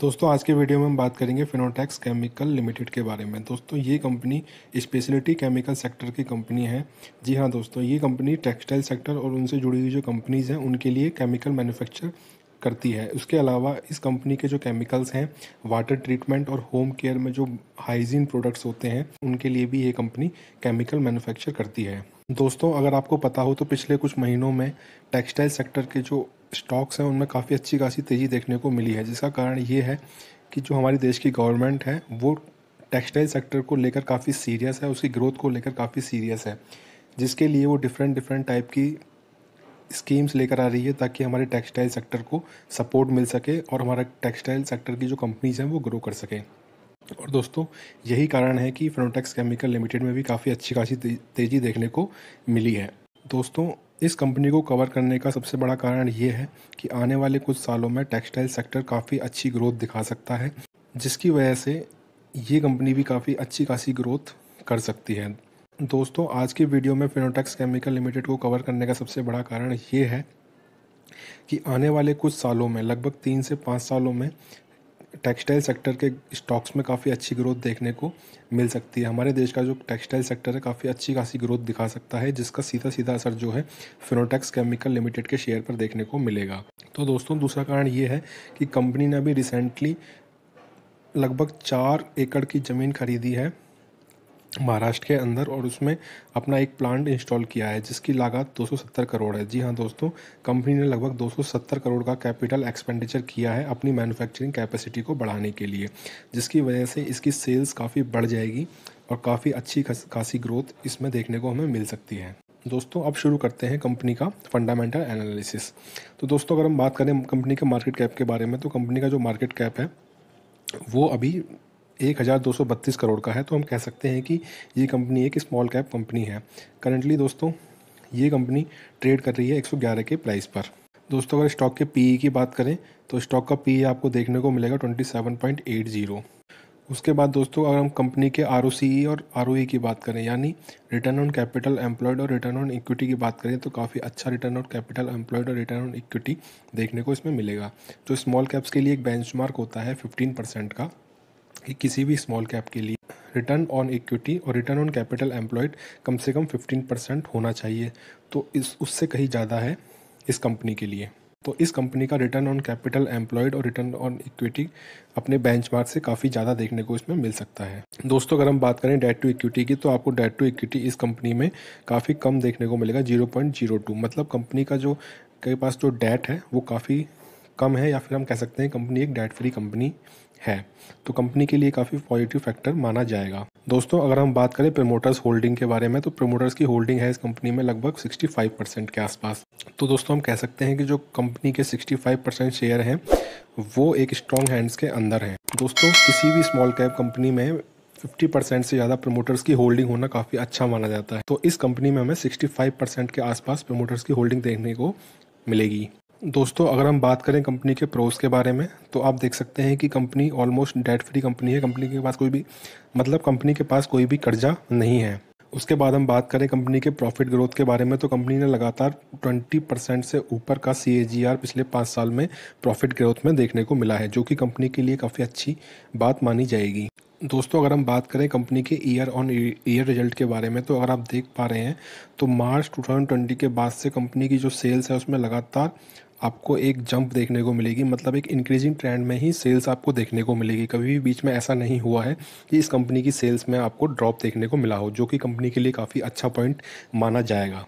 दोस्तों आज के वीडियो में हम बात करेंगे फिनोटेक्स केमिकल लिमिटेड के बारे में दोस्तों ये कंपनी स्पेशलिटी केमिकल सेक्टर की कंपनी है जी हाँ दोस्तों ये कंपनी टेक्सटाइल सेक्टर और उनसे जुड़ी हुई जो कंपनीज़ हैं उनके लिए केमिकल मैन्युफैक्चर करती है उसके अलावा इस कंपनी के जो केमिकल्स हैं वाटर ट्रीटमेंट और होम केयर में जो हाइजीन प्रोडक्ट्स होते हैं उनके लिए भी ये कंपनी केमिकल मैन्युफैक्चर करती है दोस्तों अगर आपको पता हो तो पिछले कुछ महीनों में टेक्सटाइल सेक्टर के जो स्टॉक्स हैं उनमें काफ़ी अच्छी खासी तेज़ी देखने को मिली है जिसका कारण ये है कि जो हमारे देश की गवर्नमेंट है वो टेक्सटाइल सेक्टर को लेकर काफ़ी सीरियस है उसकी ग्रोथ को लेकर काफ़ी सीरियस है जिसके लिए वो डिफरेंट डिफरेंट टाइप की स्कीम्स लेकर आ रही है ताकि हमारे टेक्सटाइल सेक्टर को सपोर्ट मिल सके और हमारा टेक्सटाइल सेक्टर की जो कंपनीज हैं वो ग्रो कर सकें और दोस्तों यही कारण है कि फ्रोटेक्स केमिकल लिमिटेड में भी काफ़ी अच्छी खासी तेज़ी देखने को मिली है दोस्तों इस कंपनी को कवर करने का सबसे बड़ा कारण ये है कि आने वाले कुछ सालों में टेक्सटाइल सेक्टर काफ़ी अच्छी ग्रोथ दिखा सकता है जिसकी वजह से ये कंपनी भी काफ़ी अच्छी खासी ग्रोथ कर सकती है दोस्तों आज की वीडियो में फिनोटेक्स केमिकल लिमिटेड को कवर करने का सबसे बड़ा कारण ये है कि आने वाले कुछ सालों में लगभग तीन से पाँच सालों में टेक्सटाइल सेक्टर के स्टॉक्स में काफ़ी अच्छी ग्रोथ देखने को मिल सकती है हमारे देश का जो टेक्सटाइल सेक्टर है काफ़ी अच्छी खासी ग्रोथ दिखा सकता है जिसका सीधा सीधा असर जो है फिनोटेक्स केमिकल लिमिटेड के शेयर पर देखने को मिलेगा तो दोस्तों दूसरा कारण ये है कि कंपनी ने अभी रिसेंटली लगभग चार एकड़ की ज़मीन खरीदी है महाराष्ट्र के अंदर और उसमें अपना एक प्लांट इंस्टॉल किया है जिसकी लागत 270 करोड़ है जी हाँ दोस्तों कंपनी ने लगभग 270 करोड़ का कैपिटल एक्सपेंडिचर किया है अपनी मैन्युफैक्चरिंग कैपेसिटी को बढ़ाने के लिए जिसकी वजह से इसकी सेल्स काफ़ी बढ़ जाएगी और काफ़ी अच्छी खासी ग्रोथ इसमें देखने को हमें मिल सकती है दोस्तों अब शुरू करते हैं कंपनी का फंडामेंटल एनालिसिस तो दोस्तों अगर हम बात करें कंपनी के मार्केट कैप के बारे में तो कंपनी का जो मार्केट कैप है वो अभी एक हज़ार दो सौ बत्तीस करोड़ का है तो हम कह सकते हैं कि ये कंपनी एक स्मॉल कैप कंपनी है करंटली दोस्तों ये कंपनी ट्रेड कर रही है एक सौ ग्यारह के प्राइस पर दोस्तों अगर स्टॉक के पी e की बात करें तो स्टॉक का पी e आपको देखने को मिलेगा twenty seven point eight zero उसके बाद दोस्तों अगर हम कंपनी के आर e और आर की बात करें यानी रिटर्न ऑन कैपिटल एम्प्लॉयड और रिटर्न ऑन इक्विटी की बात करें तो काफ़ी अच्छा रिटर्न ऑन कैपिटल एम्प्लॉयड और रिटर्न ऑन इक्विटी देखने को इसमें मिलेगा जो स्मॉल कैप्स के लिए एक बेंचमार्क होता है 15 परसेंट का किसी भी स्मॉल कैप के लिए रिटर्न ऑन इक्विटी और रिटर्न ऑन कैपिटल एम्प्लॉयड कम से कम 15 परसेंट होना चाहिए तो इस उससे कहीं ज़्यादा है इस कंपनी के लिए तो इस कंपनी का रिटर्न ऑन कैपिटल एम्प्लॉयड और रिटर्न ऑन इक्विटी अपने बेंचमार्क से काफ़ी ज़्यादा देखने को इसमें मिल सकता है दोस्तों अगर हम बात करें डेट टू इक्विटी की तो आपको डेट टू इक्विटी इस कंपनी में काफ़ी कम देखने को मिलेगा जीरो पॉइंट जीरो टू मतलब कंपनी का जो के पास जो डेट है वो काफ़ी कम है या फिर हम कह सकते हैं कंपनी एक डेट फ्री कंपनी है तो कंपनी के लिए काफ़ी पॉजिटिव फैक्टर माना जाएगा दोस्तों अगर हम बात करें प्रमोटर्स होल्डिंग के बारे में तो प्रमोटर्स की होल्डिंग है इस कंपनी में लगभग 65 परसेंट के आसपास तो दोस्तों हम कह सकते हैं कि जो कंपनी के 65 परसेंट शेयर हैं वो एक स्ट्रॉन्ग हैंड्स के अंदर हैं दोस्तों किसी भी स्मॉल कैप कंपनी में 50 परसेंट से ज़्यादा प्रमोटर्स की होल्डिंग होना काफ़ी अच्छा माना जाता है तो इस कंपनी में हमें 65 परसेंट के आसपास प्रमोटर्स की होल्डिंग देखने को मिलेगी दोस्तों अगर हम बात करें कंपनी के प्रोस के बारे में तो आप देख सकते हैं कि company almost debt free company है कंपनी के पास कोई भी मतलब कंपनी के पास कोई भी कर्जा नहीं है उसके बाद हम बात करें कंपनी के प्रॉफिट ग्रोथ के बारे में तो कंपनी ने लगातार 20 परसेंट से ऊपर का सी पिछले पाँच साल में प्रॉफिट ग्रोथ में देखने को मिला है जो कि कंपनी के लिए काफ़ी अच्छी बात मानी जाएगी दोस्तों अगर हम बात करें कंपनी के ईयर ऑन ईयर रिजल्ट के बारे में तो अगर आप देख पा रहे हैं तो मार्च 2020 के बाद से कंपनी की जो सेल्स है उसमें लगातार आपको एक जंप देखने को मिलेगी मतलब एक इंक्रीजिंग ट्रेंड में ही सेल्स आपको देखने को मिलेगी कभी भी बीच में ऐसा नहीं हुआ है कि इस कंपनी की सेल्स में आपको ड्रॉप देखने को मिला हो जो कि कंपनी के लिए काफ़ी अच्छा पॉइंट माना जाएगा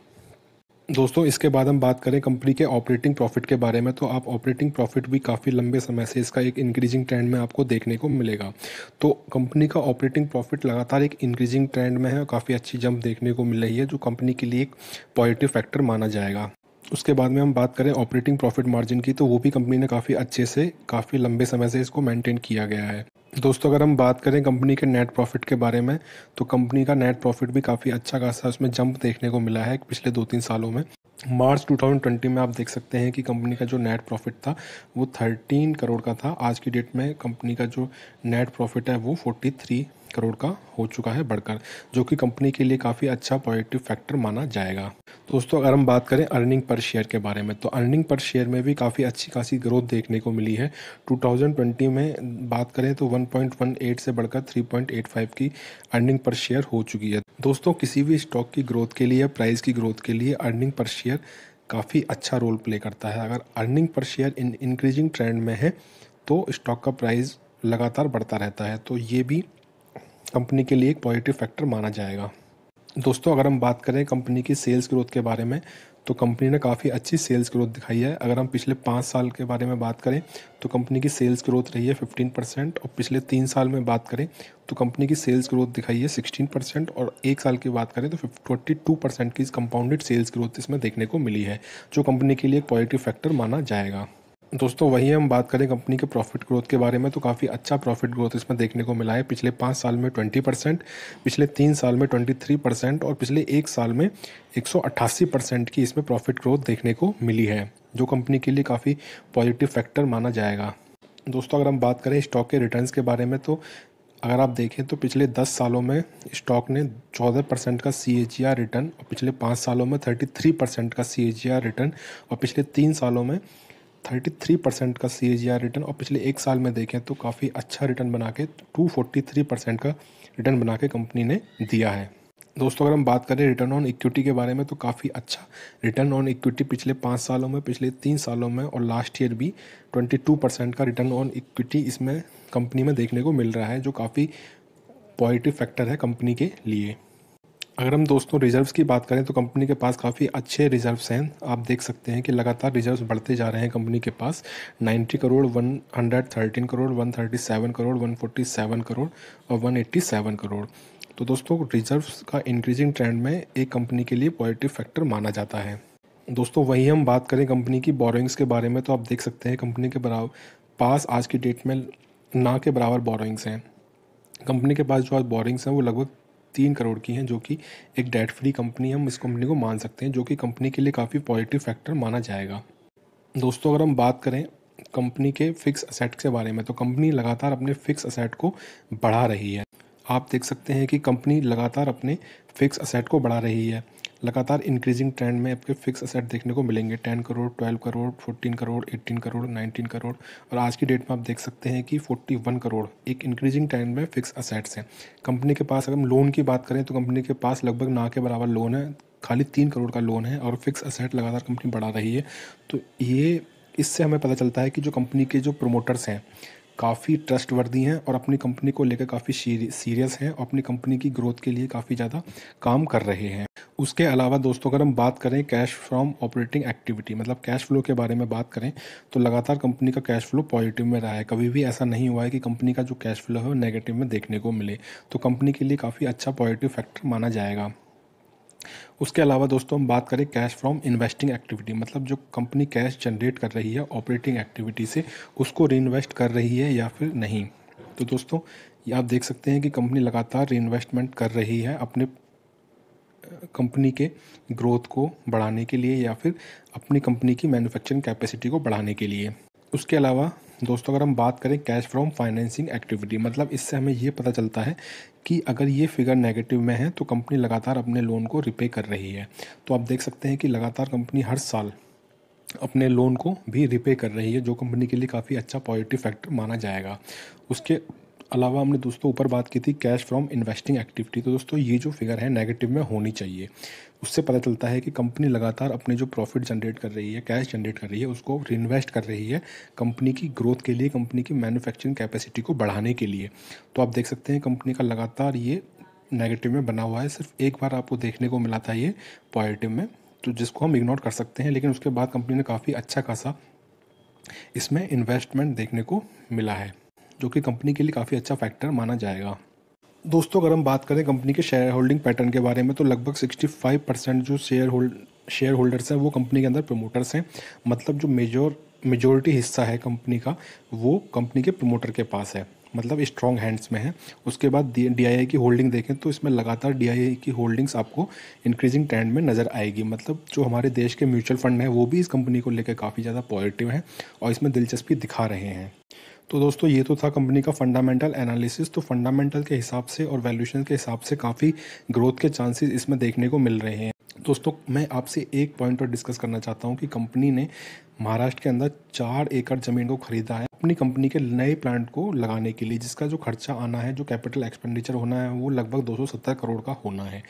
दोस्तों इसके बाद हम बात करें कंपनी के ऑपरेटिंग प्रॉफिट के बारे में तो आप ऑपरेटिंग प्रॉफिट भी काफ़ी लंबे समय से इसका एक इंक्रीजिंग ट्रेंड में आपको देखने को मिलेगा तो कंपनी का ऑपरेटिंग प्रॉफिट लगातार एक इंक्रीजिंग ट्रेंड में है और काफ़ी अच्छी जंप देखने को मिल रही है जो कंपनी के लिए एक पॉजिटिव फैक्टर माना जाएगा उसके बाद में हम बात करें ऑपरेटिंग प्रॉफिट मार्जिन की तो वो भी कंपनी ने काफ़ी अच्छे से काफ़ी लंबे समय से इसको मेंटेन किया गया है दोस्तों अगर हम बात करें कंपनी के नेट प्रॉफिट के बारे में तो कंपनी का नेट प्रॉफिट भी काफ़ी अच्छा खासा उसमें जंप देखने को मिला है पिछले दो तीन सालों में मार्च 2020 में आप देख सकते हैं कि कंपनी का जो नेट प्रॉफिट था वो 13 करोड़ का था आज की डेट में कंपनी का जो नेट प्रॉफिट है वो 43 करोड़ का हो चुका है बढ़कर जो कि कंपनी के लिए काफ़ी अच्छा पॉजिटिव फैक्टर माना जाएगा दोस्तों अगर हम बात करें अर्निंग पर शेयर के बारे में तो अर्निंग पर शेयर में भी काफ़ी अच्छी खासी ग्रोथ देखने को मिली है 2020 में बात करें तो 1.18 से बढ़कर 3.85 की अर्निंग पर शेयर हो चुकी है दोस्तों किसी भी स्टॉक की ग्रोथ के लिए प्राइस की ग्रोथ के लिए अर्निंग पर शेयर काफ़ी अच्छा रोल प्ले करता है अगर earning per share in increasing trend में है तो स्टॉक का प्राइस लगातार बढ़ता रहता है तो ये भी कंपनी के लिए एक पॉजिटिव फैक्टर माना जाएगा दोस्तों अगर हम बात करें कंपनी की सेल्स ग्रोथ के बारे में तो कंपनी ने काफ़ी अच्छी सेल्स ग्रोथ दिखाई है अगर हम पिछले पाँच साल के बारे में बात करें तो कंपनी की सेल्स ग्रोथ रही है फिफ्टीन परसेंट और पिछले तीन साल में बात करें तो कंपनी की सेल्स ग्रोथ दिखाई है सिक्सटीन परसेंट और एक साल की बात करें तो ट्वेंटी टू परसेंट की कंपाउंडेड सेल्स ग्रोथ इसमें देखने को मिली है जो कंपनी के लिए एक पॉजिटिव फैक्टर माना जाएगा दोस्तों वही हम बात करें कंपनी के प्रॉफिट ग्रोथ के बारे में तो काफ़ी अच्छा प्रॉफिट ग्रोथ इसमें देखने को मिला है पिछले पाँच साल में ट्वेंटी परसेंट पिछले तीन साल में ट्वेंटी थ्री परसेंट और पिछले एक साल में एक सौ अट्ठासी परसेंट की इसमें प्रॉफिट ग्रोथ देखने को मिली है जो कंपनी के लिए काफ़ी पॉजिटिव फैक्टर माना जाएगा दोस्तों अगर हम बात करें स्टॉक के रिटर्न के बारे में तो अगर आप देखें तो पिछले दस सालों में स्टॉक ने चौदह परसेंट का सी एच रिटर्न और पिछले पाँच सालों में थर्टी थ्री परसेंट का सी एच रिटर्न और पिछले तीन सालों में थर्टी थ्री परसेंट का सी रिटर्न और पिछले एक साल में देखें तो काफ़ी अच्छा रिटर्न बना के टू फोर्टी थ्री परसेंट का रिटर्न बना के कंपनी ने दिया है दोस्तों अगर हम बात करें रिटर्न ऑन इक्विटी के बारे में तो काफ़ी अच्छा रिटर्न ऑन इक्विटी पिछले पाँच सालों में पिछले तीन सालों में और लास्ट ईयर भी ट्वेंटी टू परसेंट का रिटर्न ऑन इक्विटी इसमें कंपनी में देखने को मिल रहा है जो काफ़ी पॉजिटिव फैक्टर है कंपनी के लिए अगर हम दोस्तों रिजर्व्स की बात करें तो कंपनी के पास काफ़ी अच्छे रिजर्व्स हैं आप देख सकते हैं कि लगातार रिजर्व्स बढ़ते जा रहे हैं कंपनी के पास 90 करोड़ 113 करोड़ 137 करोड़ 147 करोड़ और 187 करोड़ तो दोस्तों रिजर्व्स का इंक्रीजिंग ट्रेंड में एक कंपनी के लिए पॉजिटिव फैक्टर माना जाता है दोस्तों वहीं हम बात करें कंपनी की बोरोइंग्स के बारे में तो आप देख सकते हैं कंपनी के बराबर पास आज की डेट में ना के बराबर बोरोइंग्स हैं कंपनी के पास जो आज बोरिंग्स हैं वो लगभग तीन करोड़ की हैं जो कि एक डेट फ्री कंपनी हम इस कंपनी को मान सकते हैं जो कि कंपनी के लिए काफ़ी पॉजिटिव फैक्टर माना जाएगा दोस्तों अगर हम बात करें कंपनी के फिक्स असेट के बारे में तो कंपनी लगातार अपने फिक्स असेट को बढ़ा रही है आप देख सकते हैं कि कंपनी लगातार अपने फिक्स असेट को बढ़ा रही है लगातार इंक्रीजिंग ट्रेंड में आपके फिक्स असेट देखने को मिलेंगे ten crore twelve crore fourteen crore eighteen crore nineteen crore और आज की डेट में आप देख सकते हैं कि फोर्टी वन करोड़ एक इंक्रीजिंग ट्रेंड में फिक्स असेट्स हैं कंपनी के पास अगर हम लोन की बात करें तो कंपनी के पास लगभग ना के बराबर लोन है खाली तीन करोड़ का लोन है और फिक्स असेट लगातार कंपनी बढ़ा रही है तो ये इससे हमें पता चलता है कि जो कंपनी के जो प्रोमोटर्स हैं काफ़ी ट्रस्टवर्दी हैं और अपनी कंपनी को लेकर काफ़ी सीरियस हैं और अपनी कंपनी की ग्रोथ के लिए काफ़ी ज़्यादा काम कर रहे हैं उसके अलावा दोस्तों अगर हम बात करें कैश फ्रॉम ऑपरेटिंग एक्टिविटी मतलब कैश फ्लो के बारे में बात करें तो लगातार कंपनी का कैश फ्लो पॉजिटिव में रहा है कभी भी ऐसा नहीं हुआ है कि कंपनी का जो कैश फ्लो है वो नेगेटिव में देखने को मिले तो कंपनी के लिए काफ़ी अच्छा पॉजिटिव फैक्टर माना जाएगा उसके अलावा दोस्तों हम बात करें कैश फ्रॉम इन्वेस्टिंग एक्टिविटी मतलब जो कंपनी कैश जनरेट कर रही है ऑपरेटिंग एक्टिविटी से उसको री कर रही है या फिर नहीं तो दोस्तों ये आप देख सकते हैं कि कंपनी लगातार री कर रही है अपने कंपनी के ग्रोथ को बढ़ाने के लिए या फिर अपनी कंपनी की मैन्युफैक्चरिंग कैपेसिटी को बढ़ाने के लिए उसके अलावा दोस्तों अगर हम बात करें कैश फ्रॉम फाइनेंसिंग एक्टिविटी मतलब इससे हमें ये पता चलता है कि अगर ये फिगर नेगेटिव में है तो कंपनी लगातार अपने लोन को रिपे कर रही है तो आप देख सकते हैं कि लगातार कंपनी हर साल अपने लोन को भी रिपे कर रही है जो कंपनी के लिए काफ़ी अच्छा पॉजिटिव फैक्टर माना जाएगा उसके अलावा हमने दोस्तों ऊपर बात की थी कैश फ्रॉम इन्वेस्टिंग एक्टिविटी तो दोस्तों ये जो फिगर है नेगेटिव में होनी चाहिए उससे पता चलता है कि कंपनी लगातार अपने जो प्रॉफिट जनरेट कर रही है कैश जनरेट कर रही है उसको रिन्वेस्ट कर रही है कंपनी की ग्रोथ के लिए कंपनी की मैन्युफैक्चरिंग कैपेसिटी को बढ़ाने के लिए तो आप देख सकते हैं कंपनी का लगातार ये नेगेटिव में बना हुआ है सिर्फ एक बार आपको देखने को मिला था ये पॉजिटिव में तो जिसको हम इग्नोर कर सकते हैं लेकिन उसके बाद कंपनी ने काफ़ी अच्छा खासा इसमें इन्वेस्टमेंट देखने को मिला है जो कि कंपनी के लिए काफ़ी अच्छा फैक्टर माना जाएगा दोस्तों अगर हम बात करें कंपनी के शेयर होल्डिंग पैटर्न के बारे में तो लगभग 65 परसेंट जो शेयर होल्ड शेयर होल्डर्स हैं वो कंपनी के अंदर प्रमोटर्स हैं मतलब जो मेजोर मेजोरिटी हिस्सा है कंपनी का वो कंपनी के प्रमोटर के पास है मतलब स्ट्रॉन्ग हैंड्स में है उसके बाद डी की होल्डिंग देखें तो इसमें लगातार डी की होल्डिंग्स आपको इंक्रीजिंग ट्रेंड में नज़र आएगी मतलब जो हमारे देश के म्यूचुअल फंड हैं वो भी इस कंपनी को लेकर काफ़ी ज़्यादा पॉजिटिव हैं और इसमें दिलचस्पी दिखा रहे हैं तो दोस्तों ये तो था कंपनी का फंडामेंटल एनालिसिस तो फंडामेंटल के हिसाब से और वैल्यूशन के हिसाब से काफ़ी ग्रोथ के चांसेस इसमें देखने को मिल रहे हैं दोस्तों मैं आपसे एक पॉइंट और डिस्कस करना चाहता हूँ कि कंपनी ने महाराष्ट्र के अंदर चार एकड़ ज़मीन को खरीदा है अपनी कंपनी के नए प्लांट को लगाने के लिए जिसका जो खर्चा आना है जो कैपिटल एक्सपेंडिचर होना है वो लगभग 270 करोड़ का होना है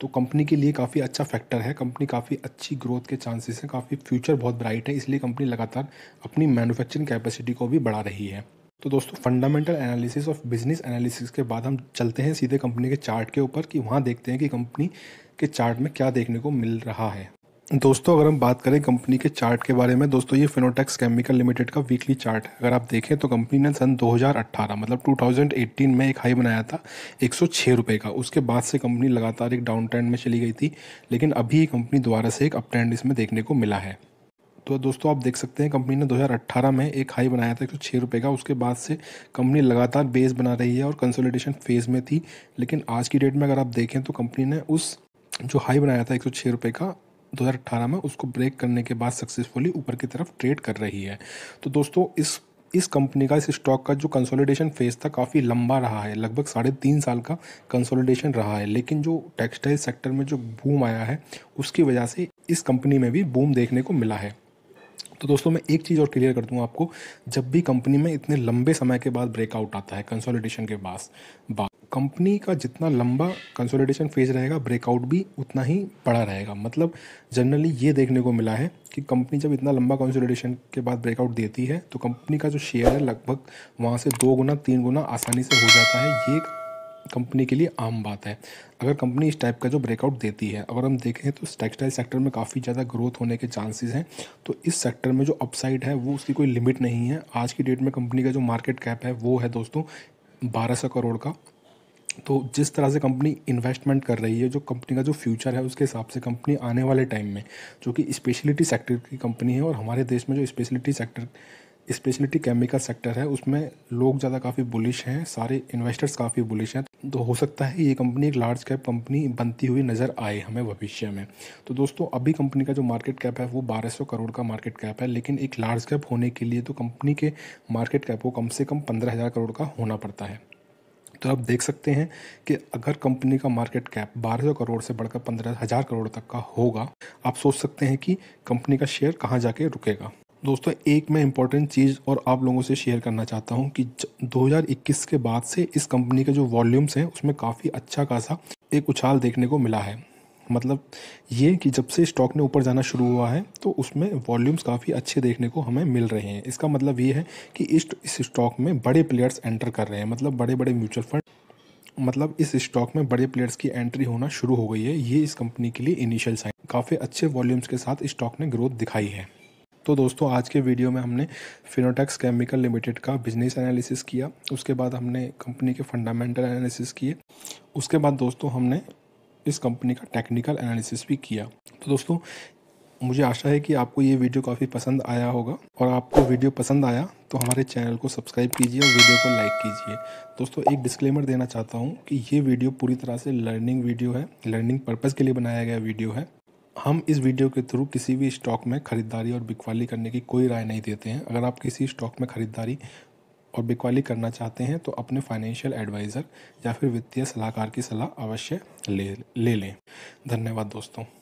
तो कंपनी के लिए काफ़ी अच्छा फैक्टर है कंपनी काफ़ी अच्छी ग्रोथ के चांसेस हैं काफ़ी फ्यूचर बहुत ब्राइट है इसलिए कंपनी लगातार अपनी मैन्युफैक्चरिंग कैपेसिटी को भी बढ़ा रही है तो दोस्तों fundamental analysis of business analysis के बाद हम चलते हैं सीधे कंपनी के चार्ट के ऊपर कि वहाँ देखते हैं कि कंपनी के चार्ट में क्या देखने को मिल रहा है दोस्तों अगर हम बात करें कंपनी के चार्ट के बारे में दोस्तों ये फिनोटेक्स केमिकल लिमिटेड का वीकली चार्ट है अगर आप देखें तो कंपनी ने सन 2018 मतलब 2018 में एक हाई बनाया था एक सौ का उसके बाद से कंपनी लगातार एक डाउन ट्रेंड में चली गई थी लेकिन अभी ये कंपनी दोबारा से एक अप ट्रेंड इसमें देखने को मिला है तो दोस्तों आप देख सकते हैं कंपनी ने 2018 में एक हाई बनाया था एक सौ छः रुपये का उसके बाद से कंपनी लगातार बेस बना रही है और कंसोलिडेशन फेज़ में थी लेकिन आज की डेट में अगर आप देखें तो कंपनी ने उस जो हाई बनाया था एक सौ छः रुपये का 2018 में उसको ब्रेक करने के बाद सक्सेसफुली ऊपर की तरफ ट्रेड कर रही है तो दोस्तों इस इस कंपनी का इस स्टॉक का जो कंसोलिडेशन फेज़ था काफ़ी लंबा रहा है लगभग साढ़े तीन साल का कंसोलिडेशन रहा है लेकिन जो टेक्सटाइल सेक्टर में जो बूम आया है उसकी वजह से इस कंपनी में भी बूम देखने को मिला है तो दोस्तों मैं एक चीज़ और क्लियर कर दूँ आपको जब भी कंपनी में इतने लंबे समय के बाद ब्रेकआउट आता है कंसोलिडेशन के बाद बाद कंपनी का जितना लंबा कंसोलिडेशन फेज रहेगा ब्रेकआउट भी उतना ही बड़ा रहेगा मतलब जनरली ये देखने को मिला है कि कंपनी जब इतना लंबा कंसोलिडेशन के बाद ब्रेकआउट देती है तो कंपनी का जो शेयर है लगभग वहाँ से दो गुना तीन गुना आसानी से हो जाता है ये कंपनी के लिए आम बात है अगर कंपनी इस टाइप का जो ब्रेकआउट देती है अगर हम देखें तो टेक्सटाइल सेक्टर में काफ़ी ज़्यादा ग्रोथ होने के चांसेस हैं तो इस सेक्टर में जो अपसाइड है वो उसकी कोई लिमिट नहीं है आज की डेट में कंपनी का जो मार्केट कैप है वो है दोस्तों बारह सौ करोड़ का तो जिस तरह से कंपनी इन्वेस्टमेंट कर रही है जो कंपनी का जो फ्यूचर है उसके हिसाब से कंपनी आने वाले टाइम में जो कि स्पेशलिटी सेक्टर की कंपनी है और हमारे देश में जो speciality sector speciality chemical sector है उसमें लोग ज़्यादा काफ़ी बुलिश हैं सारे इन्वेस्टर्स काफ़ी बुलिश हैं तो हो सकता है ये कंपनी एक लार्ज कैप कंपनी बनती हुई नज़र आए हमें भविष्य में तो दोस्तों अभी कंपनी का जो मार्केट कैप है वो 1200 करोड़ का मार्केट कैप है लेकिन एक लार्ज कैप होने के लिए तो कंपनी के मार्केट कैप को कम से कम पंद्रह हज़ार करोड़ का होना पड़ता है तो आप देख सकते हैं कि अगर कंपनी का मार्केट कैप 1200 करोड़ से बढ़कर पंद्रह हज़ार करोड़ तक का होगा आप सोच सकते हैं कि कंपनी का शेयर कहाँ जाके रुकेगा दोस्तों एक मैं इंपॉर्टेंट चीज़ और आप लोगों से शेयर करना चाहता हूँ कि 2021 के बाद से इस कंपनी के जो वॉल्यूम्स हैं उसमें काफ़ी अच्छा खासा एक उछाल देखने को मिला है मतलब ये कि जब से स्टॉक ने ऊपर जाना शुरू हुआ है तो उसमें वॉल्यूम्स काफ़ी अच्छे देखने को हमें मिल रहे हैं इसका मतलब ये है कि इस इस स्टॉक में बड़े प्लेयर्स एंटर कर रहे हैं मतलब बड़े बड़े म्यूचुअल फंड मतलब इस स्टॉक में बड़े प्लेयर्स की एंट्री होना शुरू हो गई है ये इस कंपनी के लिए इनिशियल साइन काफ़ी अच्छे वॉल्यूम्स के साथ स्टॉक ने ग्रोथ दिखाई है तो दोस्तों आज के वीडियो में हमने फिनोटेक्स केमिकल लिमिटेड का बिजनेस एनालिसिस किया उसके बाद हमने कंपनी के फंडामेंटल एनालिसिस किए उसके बाद दोस्तों हमने इस कंपनी का टेक्निकल एनालिसिस भी किया तो दोस्तों मुझे आशा है कि आपको ये वीडियो काफ़ी पसंद आया होगा और आपको वीडियो पसंद आया तो हमारे चैनल को सब्सक्राइब कीजिए और वीडियो को लाइक कीजिए दोस्तों एक डिस्क्लेमर देना चाहता हूँ कि ये वीडियो पूरी तरह से लर्निंग वीडियो है लर्निंग पर्पज़ के लिए बनाया गया वीडियो है हम इस वीडियो के थ्रू किसी भी स्टॉक में ख़रीदारी और बिकवाली करने की कोई राय नहीं देते हैं अगर आप किसी स्टॉक में ख़रीदारी और बिकवाली करना चाहते हैं तो अपने फाइनेंशियल एडवाइज़र या फिर वित्तीय सलाहकार की सलाह अवश्य ले ले लें धन्यवाद दोस्तों